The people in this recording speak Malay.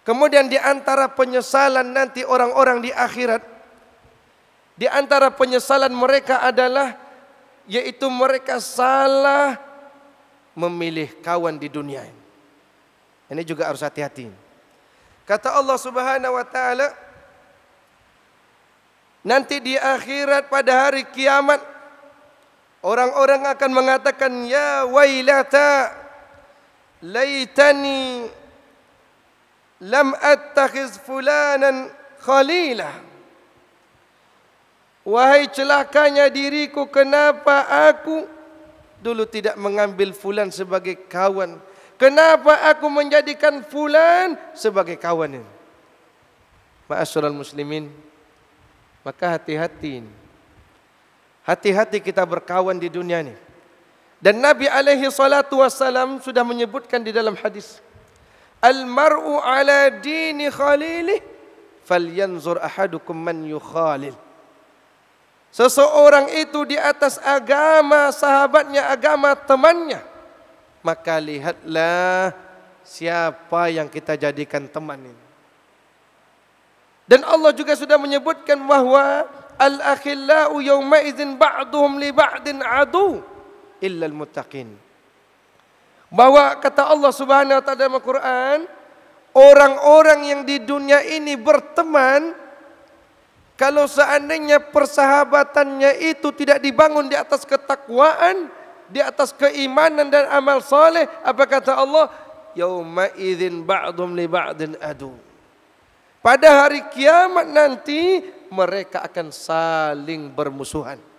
Kemudian di antara penyesalan nanti orang-orang di akhirat di antara penyesalan mereka adalah yaitu mereka salah memilih kawan di dunia ini. Ini juga harus hati-hati. Kata Allah Subhanahu wa taala nanti di akhirat pada hari kiamat orang-orang akan mengatakan ya wailata laitani لم أتخذ fulanan خليلا Wahai celakanya diriku kenapa aku dulu tidak mengambil fulan sebagai kawan? Kenapa aku menjadikan fulan sebagai kawan ini? Ma'asyiral muslimin, maka hati-hati. Hati-hati kita berkawan di dunia ini. Dan Nabi alaihi salatu wasalam sudah menyebutkan di dalam hadis. Al-mar'u ala dini khalilih falyanzur ahadukum man yukhalil. Seseorang itu di atas agama sahabatnya, agama temannya. Maka lihatlah siapa yang kita jadikan teman ini. Dan Allah juga sudah menyebutkan bahwa al-akhillau yawma idzin ba'dhum li ba'din adu illa al-muttaqin bahwa kata Allah Subhanahu wa taala dalam Al-Qur'an orang-orang yang di dunia ini berteman kalau seandainya persahabatannya itu tidak dibangun di atas ketakwaan di atas keimanan dan amal saleh apa kata Allah yauma idzin ba'dum li ba'din adu pada hari kiamat nanti mereka akan saling bermusuhan